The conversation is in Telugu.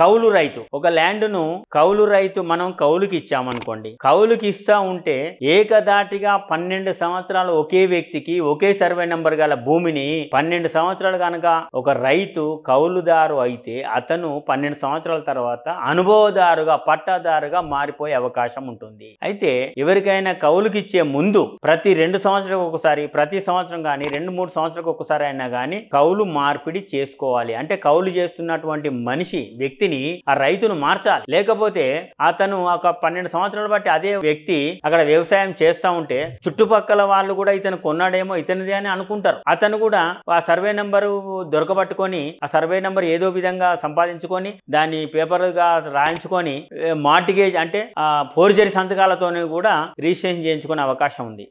కౌలు రైతు ఒక ల్యాండ్ను కౌలు రైతు మనం కౌలుకి ఇచ్చామనుకోండి కౌలుకి ఇస్తా ఉంటే ఏకదాటిగా పన్నెండు సంవత్సరాలు ఒకే వ్యక్తికి ఒకే సర్వే నెంబర్ గల భూమిని పన్నెండు సంవత్సరాలు కనుక ఒక రైతు కౌలుదారు అయితే అతను పన్నెండు సంవత్సరాల తర్వాత అనుభవదారుగా పట్టాదారుగా మారిపోయే అవకాశం ఉంటుంది అయితే ఎవరికైనా కౌలుకి ఇచ్చే ముందు ప్రతి రెండు సంవత్సరాలకు ఒకసారి ప్రతి సంవత్సరం కానీ రెండు మూడు సంవత్సరాలకు ఒకసారి అయినా కానీ కౌలు మార్పిడి చేసుకోవాలి అంటే కౌలు చేస్తున్నటువంటి మనిషి వ్యక్తి వ్యక్తిని ఆ రైతును మార్చాలి లేకపోతే అతను ఒక పన్నెండు సంవత్సరాలు బట్టి అదే వ్యక్తి అక్కడ వ్యవసాయం చేస్తూ ఉంటే చుట్టుపక్కల వాళ్ళు కూడా ఇతను కొన్నాడేమో ఇతనిదే అని అనుకుంటారు అతను కూడా ఆ సర్వే నెంబరు దొరకబట్టుకొని ఆ సర్వే నెంబర్ ఏదో విధంగా సంపాదించుకొని దాన్ని పేపర్గా రాయించుకొని మార్టిగేజ్ అంటే ఫోర్జరీ సంతకాలతోనే కూడా రిజిస్ట్రేషన్ చేయించుకునే అవకాశం ఉంది